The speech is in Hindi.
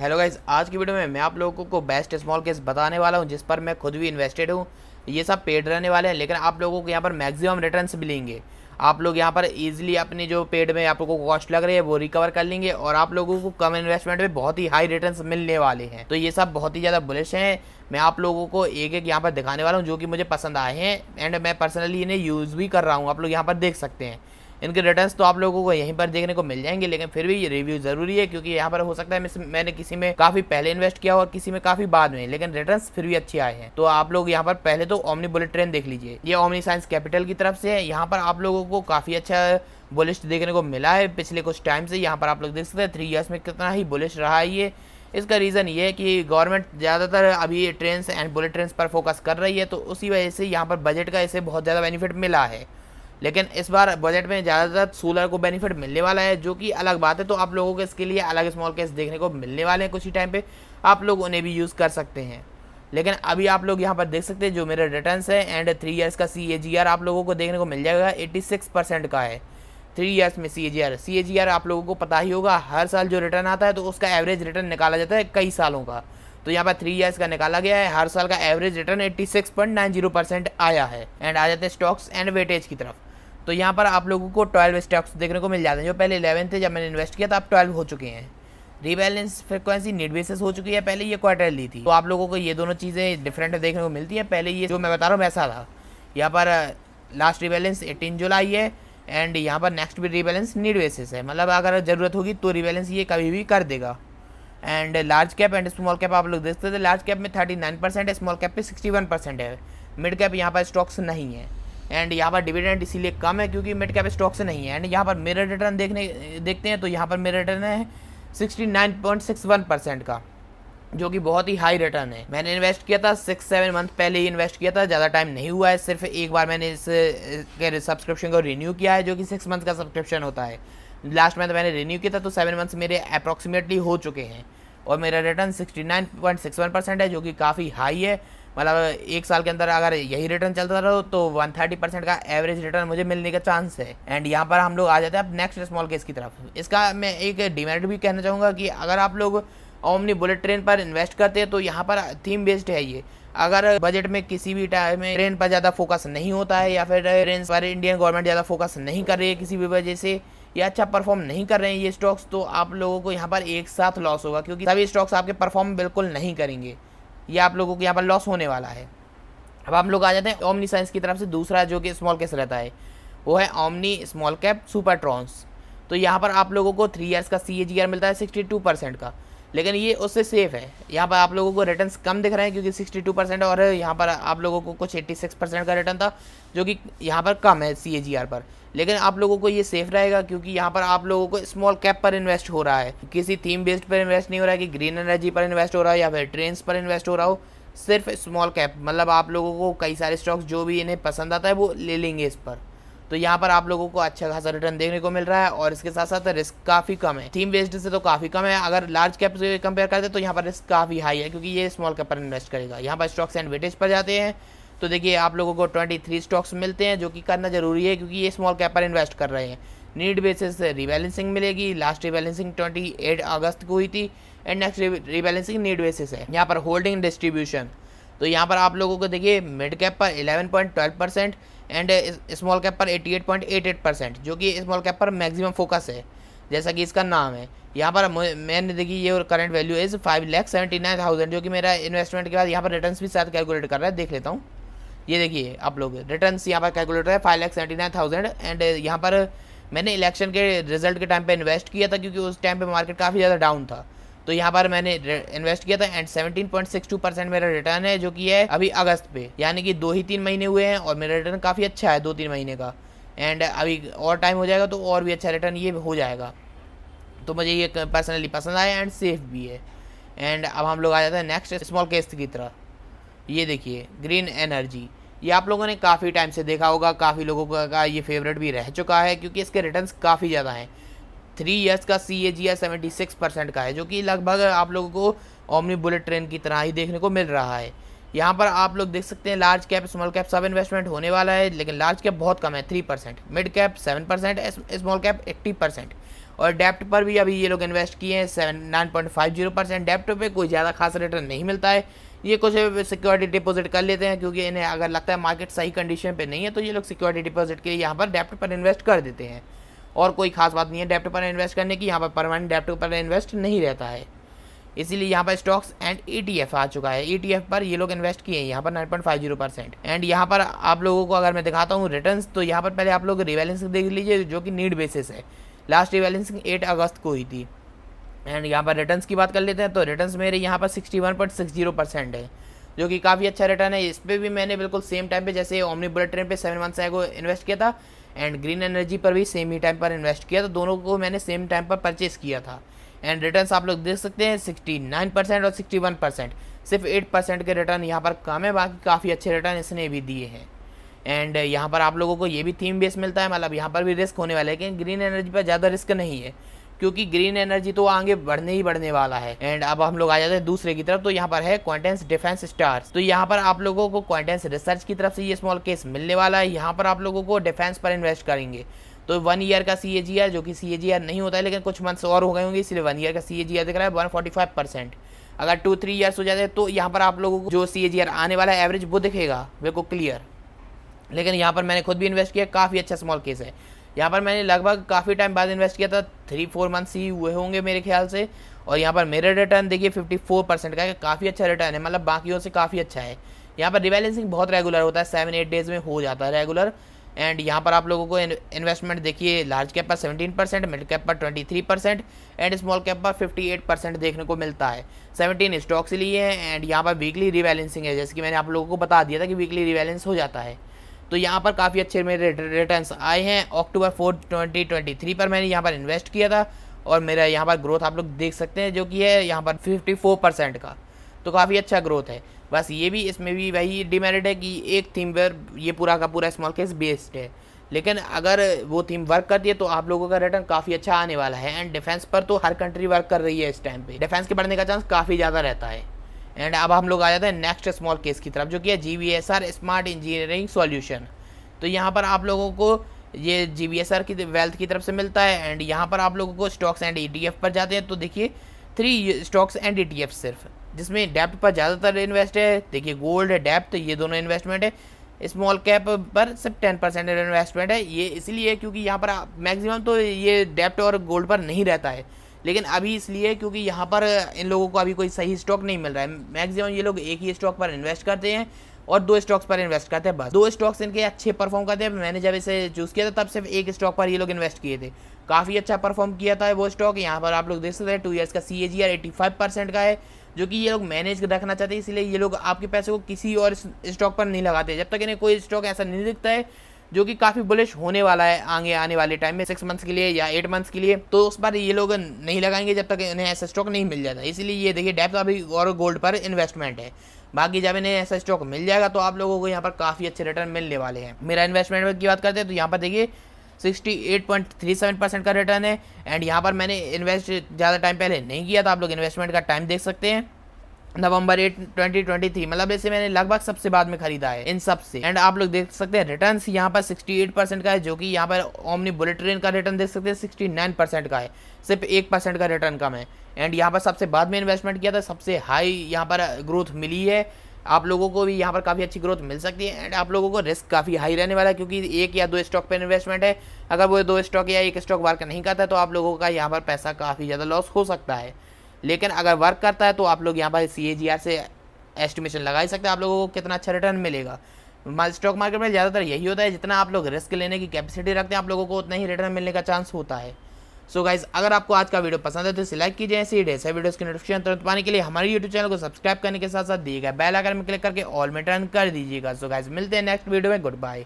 हेलो गाइज आज की वीडियो में मैं आप लोगों को बेस्ट स्मॉल केस बताने वाला हूं जिस पर मैं खुद भी इन्वेस्टेड हूं ये सब पेड रहने वाले हैं लेकिन आप लोगों को यहाँ पर मैक्सिमम रिटर्न्स मिलेंगे आप लोग यहाँ पर इजीली अपने जो पेड में आप लोगों को कॉस्ट लग रही है वो रिकवर कर लेंगे और आप लोगों को कम इन्वेस्टमेंट में बहुत ही हाई रिटर्न मिलने वाले हैं तो ये सब बहुत ही ज़्यादा बुलिश हैं मैं आप लोगों को एक एक यहाँ पर दिखाने वाला हूँ जो कि मुझे पसंद आए हैं एंड मैं पर्सनली इन्हें यूज़ भी कर रहा हूँ आप लोग यहाँ पर देख सकते हैं इनके रिटर्न्स तो आप लोगों को यहीं पर देखने को मिल जाएंगे लेकिन फिर भी ये रिव्यू जरूरी है क्योंकि यहाँ पर हो सकता है मैंने किसी में काफी पहले इन्वेस्ट किया और किसी में काफी बाद में लेकिन रिटर्न फिर भी अच्छे आए हैं तो आप लोग यहाँ पर पहले तो ओमनी बुलेट ट्रेन देख लीजिए ये ओमनी साइंस कैपिटल की तरफ से है यहाँ पर आप लोगों को काफी अच्छा बुलिश देखने को मिला है पिछले कुछ टाइम से यहाँ पर आप लोग देख सकते हैं थ्री ईयर्स में कितना ही बुलिश रहा है ये इसका रीज़न ये है कि गवर्नमेंट ज़्यादातर अभी ट्रेन एंड बुलेट ट्रेन पर फोकस कर रही है तो उसी वजह से यहाँ पर बजट का इसे बहुत ज़्यादा बेनिफिट मिला है लेकिन इस बार बजट में ज़्यादातर सोलर को बेनिफिट मिलने वाला है जो कि अलग बात है तो आप लोगों को इसके लिए अलग स्मॉल केस देखने को मिलने वाले हैं कुछ ही टाइम पे आप लोग उन्हें भी यूज़ कर सकते हैं लेकिन अभी आप लोग यहाँ पर देख सकते हैं जो मेरे रिटर्न है एंड थ्री ईयर्स का सी आप लोगों को देखने को मिल जाएगा एट्टी का है थ्री ईयर्स में सी ए आप लोगों को पता ही होगा हर साल जो रिटर्न आता है तो उसका एवरेज रिटर्न निकाला जाता है कई सालों का तो यहाँ पर थ्री ईयर्स का निकाला गया है हर साल का एवरेज रिटर्न 86.90 परसेंट आया है एंड आ जाते हैं स्टॉक्स एंड वेटेज की तरफ तो यहाँ पर आप लोगों को ट्वेल्व स्टॉक्स देखने को मिल जाते हैं जो पहले इलेवन थे जब मैंने इन्वेस्ट किया था अब ट्वेल्व हो चुके हैं रीबैलेंस फ्रिक्वेंसी नीड बेसिस हो चुकी है पहले ये क्वार्टरली थी तो आप लोगों को ये दोनों चीज़ें डिफरेंट देखने को मिलती है पहले ये जो मैं बता रहा हूँ वैसा था यहाँ पर लास्ट रीबैलेंस एटीन जुलाई है एंड यहाँ पर नेक्स्ट भी रीबैलेंस नीड बेसिस है मतलब अगर ज़रूरत होगी तो रीबैलेंस ये कभी भी कर देगा and large cap and small cap आप लोग देखते थे लार्ज कैप में थर्टी नाइन परसेंट है स्मॉल कैप पे सिक्सटी वन परसेंट है मिड कैप यहाँ पर स्टॉक्स नहीं है एंड यहाँ पर डिविडेंड इसीलिए कम है क्योंकि मिड कैप स्टॉक से नहीं है एंड यहाँ पर मेरा रिटर्न देखने देखते हैं तो यहाँ पर मेरा रिटर्न है sixty nine point six one percent का जो कि बहुत ही हाई रिटर्न है मैंने इन्वेस्ट किया था सिक्स सेवन मंथ पहले ही इन्वेस्ट किया था ज़्यादा टाइम नहीं हुआ है सिर्फ एक बार मैंने इस सब्सक्रिप्शन को रिन्यू किया है जो कि सिक्स मंथ का सब्सक्रिप्शन होता है लास्ट मंथ मैंने रिन्यू किया था तो सेवन मंथ्स मेरे अप्रॉक्सीमेटली हो चुके हैं और मेरा return sixty nine point six one percent है जो कि काफ़ी हाई है मतलब एक साल के अंदर अगर यही रिटर्न चलता रहो तो वन थर्टी परसेंट का एवरेज रिटर्न मुझे मिलने का चांस है एंड यहाँ पर हम लोग आ जाते हैं अब नेक्स्ट स्मॉल केस की तरफ इसका मैं एक डिमेरिट भी कहना चाहूँगा कि अगर आप लोग ओमनी बुलेट ट्रेन पर इन्वेस्ट करते हैं तो यहाँ पर थीम बेस्ड है ये अगर बजट में किसी भी टाइम में ट्रेन पर ज़्यादा फोकस नहीं होता है या फिर ट्रेन पर इंडियन गवर्नमेंट ज़्यादा फोकस नहीं कर रही है किसी भी वजह से या अच्छा परफॉर्म नहीं कर रहे हैं ये स्टॉक्स तो आप लोगों को यहाँ पर एक साथ लॉस होगा क्योंकि सभी स्टॉक्स आपके परफॉर्म बिल्कुल नहीं करेंगे ये आप लोगों को यहाँ पर लॉस होने वाला है अब हम लोग आ जाते हैं ओमनी साइंस की तरफ से दूसरा जो कि स्मॉल कैश रहता है वो है ओमनी स्मॉल कैप सुपर ट्रॉन्स तो यहाँ पर आप लोगों को थ्री ईयर्स का सी मिलता है सिक्सटी का लेकिन ये उससे सेफ है यहाँ पर आप लोगों को रिटर्न कम दिख रहे हैं क्योंकि सिक्सटी टू परसेंट और यहाँ पर आप लोगों को कुछ एट्टी सिक्स परसेंट का रिटर्न था जो कि यहाँ पर कम है सी ए जी आर पर लेकिन आप लोगों को ये सेफ रहेगा क्योंकि यहाँ पर आप लोगों को स्मॉल कैप पर इन्वेस्ट हो रहा है किसी थीम बेस्ड पर इन्वेस्ट नहीं हो रहा है कि ग्रीन एनर्जी पर इन्वेस्ट हो रहा है या फिर ट्रेन पर इन्वेस्ट हो रहा हो सिर्फ स्मॉल कैप मतलब आप लोगों को कई सारे स्टॉक्स जो भी इन्हें पसंद आता है वो ले लेंगे इस पर तो यहाँ पर आप लोगों को अच्छा खासा रिटर्न देखने को मिल रहा है और इसके साथ साथ रिस्क काफ़ी कम है थीम बेस्ड से तो काफ़ी कम है अगर लार्ज कैप से कंपेयर करते तो यहाँ पर रिस्क काफ़ी हाई है क्योंकि ये स्मॉल कैप पर इन्वेस्ट करेगा यहाँ पर स्टॉक्स एंड वेटेज पर जाते हैं तो देखिए आप लोगों को थ्री स्टॉक्स मिलते हैं जो कि करना जरूरी है क्योंकि ये स्मॉल कैप पर इन्वेस्ट कर रहे हैं नीड बेसिस से रिबैलेंसिंग मिलेगी लास्ट रिबैलेंसिंग एट अगस्त को हुई थी and next rebalancing need basis है यहाँ पर होल्डिंग डिस्ट्रीब्यूशन तो यहाँ पर आप लोगों को देखिए मिड कैप पर 11.12 परसेंट एंड स्मॉल कैप पर 88.88 परसेंट जो कि स्मॉल कैप पर मैक्सिमम फोकस है जैसा कि इसका नाम है यहाँ पर मैंने देखी ये current value is five lakh seventy nine thousand जो कि मेरा इन्वेस्टमेंट के बाद यहाँ पर रिटर्न भी साथ कैलकुलेट कर रहा है देख लेता हूँ ये देखिए आप लोग रिटर्न यहाँ पर कैलकुलेट है five lakh seventy nine thousand and यहाँ पर मैंने इलेक्शन के रिजल्ट के टाइम पे इन्वेस्ट किया था क्योंकि उस टाइम पे मार्केट काफ़ी ज़्यादा डाउन था तो यहाँ पर मैंने इन्वेस्ट किया था एंड 17.62 परसेंट मेरा रिटर्न है जो कि है अभी अगस्त पे यानी कि दो ही तीन महीने हुए हैं और मेरा रिटर्न काफ़ी अच्छा है दो तीन महीने का एंड अभी और टाइम हो जाएगा तो और भी अच्छा रिटर्न ये हो जाएगा तो मुझे ये पर्सनली पसंद आया एंड सेफ भी है एंड अब हम लोग आ जाते हैं नेक्स्ट स्मॉल केस की तरह ये देखिए ग्रीन एनर्जी ये आप लोगों ने काफ़ी टाइम से देखा होगा काफ़ी लोगों का ये फेवरेट भी रह चुका है क्योंकि इसके रिटर्न्स काफ़ी ज़्यादा हैं थ्री ईयर्स का C A G seventy six percent का है जो कि लगभग आप लोगों को ओमनी बुलेट ट्रेन की तरह ही देखने को मिल रहा है यहाँ पर आप लोग देख सकते हैं लार्ज कैप स्मॉल कैप सब इन्वेस्टमेंट होने वाला है लेकिन लार्ज कैप बहुत कम है three percent mid cap seven percent small cap eighty percent और डेप्ट पर भी अभी ये लोग इन्वेस्ट किए हैं seven nine point five zero percent डेप्ट पर कोई ज़्यादा खास रिटर्न नहीं मिलता है ये कुछ सिक्योरिटी डिपोज़िट कर लेते हैं क्योंकि इन्हें अगर लगता है मार्केट सही कंडीशन पर नहीं है तो ये लोग सिक्योरिटी डिपोज़िट के लिए यहाँ पर डेप्ट पर इन्वेस्ट कर देते हैं और कोई खास बात नहीं है डेप्ट पर इन्वेस्ट करने की यहाँ पर परमानेंट डेप्ट पर इन्वेस्ट नहीं रहता है इसीलिए यहाँ पर स्टॉक्स एंड ईटीएफ आ चुका है ईटीएफ e पर ये लोग इन्वेस्ट किए हैं यहाँ पर nine point five zero percent and यहाँ पर आप लोगों को अगर मैं दिखाता हूँ रिटर्न तो यहाँ पर पहले आप लोग रिबैलेंसिंग देख लीजिए जो कि नीड बेसिस है लास्ट रिबैलेंसिंग एट अगस्त को हुई थी एंड यहाँ पर रिटर्न की बात कर लेते हैं तो रिटर्न मेरे यहाँ पर sixty one point six zero percent है जो कि काफ़ी अच्छा रिटर्न है इस पर भी मैंने बिल्कुल सेम टाइम पे जैसे ओमनी बुलेट ट्रेन पे सेवन मंथ्स से इन्वेस्ट किया था एंड ग्रीन एनर्जी पर भी सेम ही टाइम पर इन्वेस्ट किया तो दोनों को मैंने सेम टाइम पर परचेस किया था एंड रिटर्न आप लोग देख सकते हैं सिक्सटी नाइन परसेंट और सिक्सटी वन परसेंट सिर्फ एट परसेंट के रिटर्न यहाँ पर कम है बाकी काफ़ी अच्छे रिटर्न इसने भी दिए हैं एंड यहाँ पर आप लोगों को ये भी थीम बेस मिलता है मतलब यहाँ पर भी रिस्क होने वाला है लेकिन ग्रीन एनर्जी पर ज़्यादा रिस्क नहीं है क्योंकि ग्रीन एनर्जी तो आगे बढ़ने ही बढ़ने वाला है एंड अब हम लोग आ जाते हैं दूसरे की तरफ तो यहाँ पर है क्वांटेंस डिफेंस स्टार्स तो यहाँ पर आप लोगों को क्वांटेंस रिसर्च की तरफ से ये स्मॉल केस मिलने वाला है यहाँ पर आप लोगों को डिफेंस पर इन्वेस्ट करेंगे तो वन ईयर का सी जो कि सी नहीं होता है लेकिन कुछ मंथ्स और हो गए होंगे इसलिए वन ईयर का सी दिख रहा है वन अगर टू थ्री ईयर्स हो जाते हैं तो यहाँ पर आप लोगों को जो सी आने वाला है एवरेज वो दिखेगा बिल्कुल क्लियर लेकिन यहाँ पर मैंने खुद भी इन्वेस्ट किया काफ़ी अच्छा स्मॉल केस है यहाँ पर मैंने लगभग काफ़ी टाइम बाद इन्वेस्ट किया था थ्री फोर मंथ्स ही हुए होंगे मेरे ख्याल से और यहाँ पर मेरा रिटर्न देखिए फिफ्टी फोर परसेंट का काफ़ी अच्छा रिटर्न है मतलब बाकियों से काफ़ी अच्छा है यहाँ पर रिबैलेंसिंग बहुत रेगुलर होता है सेवन एट डेज में हो जाता है रेगुलर एंड यहाँ पर आप लोगों को इन्वेस्टमेंट देखिए लार्ज कैप पर 17 परसेंट मिड कैप पर 23 परसेंट एंड स्मॉल कैप पर 58 परसेंट देखने को मिलता है 17 स्टॉक्स लिए हैं एंड यहाँ पर वीकली रिबैलेंसिंग है जैसे कि मैंने आप लोगों को बता दिया था कि वीकली रिबैलेंस हो जाता है तो यहाँ पर काफ़ी अच्छे मेरे रिटर्न आए हैं October fourth twenty twenty three पर मैंने यहाँ पर इन्वेस्ट किया था और मेरा यहाँ पर ग्रोथ आप लोग देख सकते हैं जो कि है यहाँ पर फिफ्टी फोर परसेंट का तो काफ़ी अच्छा ग्रोथ है बस ये भी इसमें भी वही डिमेरिट है कि एक थीम पर ये पूरा का पूरा स्मॉल केस बेस्ड है लेकिन अगर वो थीम वर्क करती है तो आप लोगों का रिटर्न काफ़ी अच्छा आने वाला है एंड डिफेंस पर तो हर कंट्री वर्क कर रही है इस टाइम पे डिफेंस के बढ़ने का चांस काफ़ी ज़्यादा रहता है एंड अब हम लोग आ जाते हैं नेक्स्ट स्मॉल केस की तरफ जो कि है G V S R smart engineering solution तो यहाँ पर आप लोगों को ये जी वी एस आर की वेल्थ की तरफ से मिलता है एंड यहाँ पर आप लोगों को stocks and E T F पर जाते हैं तो देखिए three stocks and E T F सिर्फ जिसमें डेप्ट पर ज़्यादातर इन्वेस्ट है देखिए गोल्ड है ये दोनों इन्वेस्टमेंट है स्मॉल कैप पर सिर्फ टेन परसेंट इन्वेस्टमेंट है ये इसलिए क्योंकि यहाँ पर मैक्सिमम तो ये डेप्ट और गोल्ड पर नहीं रहता है लेकिन अभी इसलिए क्योंकि यहाँ पर इन लोगों को अभी कोई सही स्टॉक नहीं मिल रहा है मैक्सिमम ये लोग एक ही स्टॉक पर इन्वेस्ट करते हैं और दो स्टॉक्स पर इन्वेस्ट करते हैं बस दो स्टॉक्स इनके अच्छे परफॉर्म करते हैं मैंने जब इसे चूज़ किया था तब सिर्फ एक स्टॉक पर ये लोग इन्वेस्ट किए थे काफ़ी अच्छा परफॉर्म किया था वो स्टॉक यहाँ पर आप लोग देख सकते हैं टू ईयर्स का C A G R eighty five percent का है जो कि ये लोग मैनेज रखना चाहते हैं इसलिए ये लोग आपके पैसे को किसी और स्टॉक पर नहीं लगाते जब तक इन्हें कोई स्टॉक ऐसा नहीं दिखता है जो कि काफ़ी बुलिश होने वाला है आगे आने वाले टाइम में सिक्स मंथ्स के लिए या एट मंथ्स के लिए तो उस पर ये लोग नहीं लगाएंगे जब तक इन्हें ऐसा स्टॉक नहीं मिल जाता इसलिए ये देखिए डेप्थ अभी और गोल्ड पर इन्वेस्टमेंट है बाकी जब इन्हें ऐसा स्टॉक मिल जाएगा तो आप लोगों को यहाँ पर काफ़ी अच्छे रिटर्न मिलने वाले हैं मेरा इन्वेस्टमेंट की बात करते हैं तो यहाँ पर देखिए 68.37 परसेंट का रिटर्न है एंड यहाँ पर मैंने इन्वेस्ट ज़्यादा टाइम पहले नहीं किया तो आप लोग इन्वेस्टमेंट का टाइम देख सकते हैं November eight twenty twenty three मतलब इसे मैंने लगभग सबसे बाद में खरीदा है इन सब से एंड आप लोग देख सकते हैं रिटर्न यहाँ पर सिक्सटी एट परसेंट का है जो कि यहाँ पर ओमनी बुलेट ट्रेन का रिटर्न देख सकते हैं सिक्सटी नाइन परसेंट का है सिर्फ एक परसेंट का रिटर्न कम है एंड यहाँ पर सबसे बाद में इन्वेस्टमेंट किया था सबसे हाई यहाँ पर ग्रोथ मिली है आप लोगों को भी यहाँ पर काफ़ी अच्छी ग्रोथ मिल सकती है एंड आप लोगों को रिस्क काफ़ी हाई रहने वाला है क्योंकि एक या दो स्टॉक पर इन्वेस्टमेंट है अगर वो दो स्टॉक या एक स्टॉक वर्क नहीं करता तो आप लोगों का यहाँ पर पैसा काफ़ी ज़्यादा लॉस हो सकता है लेकिन अगर वर्क करता है तो आप लोग यहाँ पर सी से एस्टिमेशन लगा ही सकते हैं आप लोगों को कितना अच्छा रिटर्न मिलेगा स्टॉक मार्केट में ज़्यादातर यही होता है जितना आप लोग रिस्क लेने की कैपेसिटी रखते हैं आप लोगों को उतना ही रिटर्न मिलने का चांस होता है सो so गाइज अगर आपको आज का वीडियो पसंद है तो इसे लाइक कीजिए ऐसे ही डेसा वीडियोस की नोटिफिकेशन तुरंत पाने के लिए हमारे यूट्यूब चैनल को सब्सक्राइब करने के साथ साथ दिए गए बेल आइकन में क्लिक करके ऑल में टर्न कर दीजिएगा सो so गाइज मिलते हैं नेक्स्ट वीडियो में गुड बाय